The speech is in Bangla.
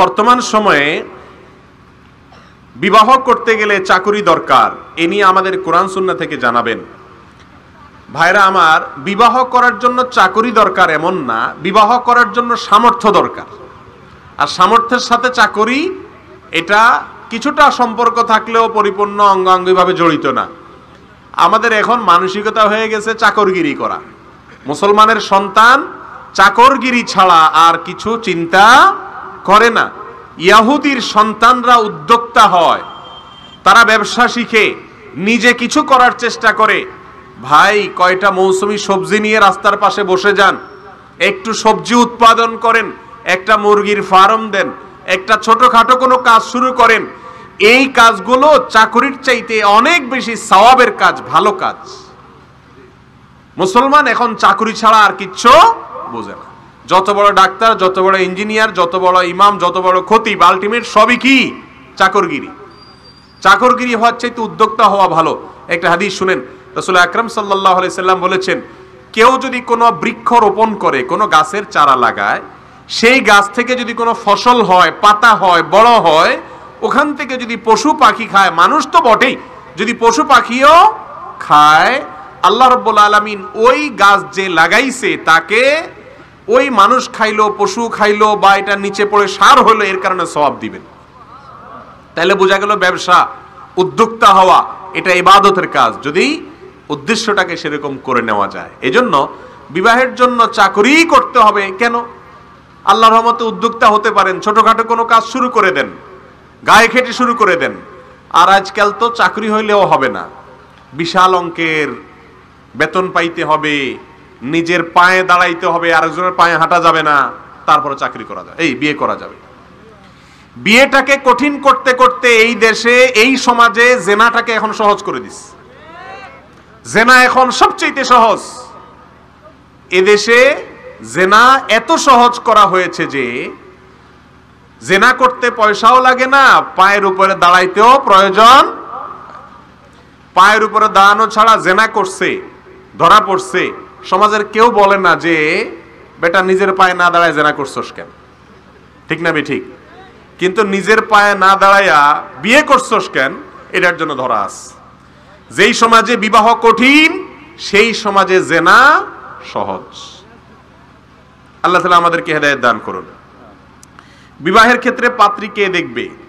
বর্তমান সময়ে বিবাহ করতে গেলে চাকুরি দরকার এ নিয়ে আমাদের কোরআন সুন্না থেকে জানাবেন ভাইরা আমার বিবাহ করার জন্য চাকুরি দরকার এমন না বিবাহ করার জন্য সামর্থ্য দরকার আর সামর্থ্যের সাথে চাকুরি এটা কিছুটা সম্পর্ক থাকলেও পরিপূর্ণ অঙ্গাঙ্গিভাবে জড়িত না আমাদের এখন মানসিকতা হয়ে গেছে চাকরগিরি করা মুসলমানের সন্তান চাকরগিরি ছাড়া আর কিছু চিন্তা করে না ইয়াহুদির সন্তানরা উদ্যোক্তা হয় তারা ব্যবসা শিখে নিজে কিছু করার চেষ্টা করে ভাই কয়টা মৌসুমি সবজি নিয়ে রাস্তার পাশে বসে যান একটু সবজি উৎপাদন করেন একটা মুরগির ফার্ম দেন একটা ছোটখাটো কোনো কাজ শুরু করেন এই কাজগুলো চাকরির চাইতে অনেক বেশি সওয়াবের কাজ ভালো কাজ মুসলমান এখন চাকরি ছাড়া আর কিচ্ছু বোঝে না যত বড় ডাক্তার যত বড় ইঞ্জিনিয়ার যত বড় ইমাম যত বড় খতিব আলটিমেট সবই কি চাকরগিরি চাকরগিরি হওয়ার চাইতে উদ্যোক্তা হওয়া ভালো একটা হাদিস শুনেন রসুল আকরম সাল্লাহ সাল্লাম বলেছেন কেউ যদি কোনো বৃক্ষ রোপণ করে কোনো গাছের চারা লাগায় সেই গাছ থেকে যদি কোনো ফসল হয় পাতা হয় বড় হয় ওখান থেকে যদি পশু পাখি খায় মানুষ তো বটেই যদি পশু পাখিও খায় আল্লাহ রব্বুল আলমিন ওই গাছ যে লাগাইছে তাকে ওই মানুষ খাইলো পশু খাইলো বা এটা নিচে পড়ে সার হলো এর কারণে সব দিবেন তাহলে বোঝা গেল ব্যবসা উদ্যোক্তা হওয়া এটা ইবাদতের কাজ যদি উদ্দেশ্যটাকে সেরকম করে নেওয়া যায় এজন্য বিবাহের জন্য চাকরি করতে হবে কেন আল্লাহ রহমতে উদ্যোক্তা হতে পারেন ছোটখাটো কোনো কাজ শুরু করে দেন গায়ে খেটে শুরু করে দেন আর আজকাল তো চাকরি হইলেও হবে না বিশাল অঙ্কের বেতন পাইতে হবে নিজের পায়ে দাঁড়াইতে হবে আরেকজনের পায়ে হাঁটা যাবে না তারপরে চাকরি করা যাবে এই বিয়ে করা যাবে বিয়েটাকে কঠিন করতে করতে এই দেশে এই সমাজে জেনাটাকে এখন সহজ করে দিস জেনা এখন সবচেয়ে সহজ এদেশে জেনা এত সহজ করা হয়েছে যে জেনা করতে পয়সাও লাগে না পায়ের উপরে দাঁড়াইতেও প্রয়োজন পায়ের উপরে দাঁড়ানো ছাড়া জেনা করছে ধরা পড়ছে সমাজের কেউ বলে না যে বেটা নিজের পায়ে না দাঁড়ায় জেনা করছস কেন ঠিক না ঠিক কিন্তু নিজের পায়ে না দাঁড়াইয়া বিয়ে করছস কেন এটার জন্য ধরা আস যেই সমাজে বিবাহ কঠিন সেই সমাজে জেনা সহজ আল্লাহ তালা আমাদেরকে হেদায়ত দান করুন বিবাহের ক্ষেত্রে পাত্রী কে দেখবে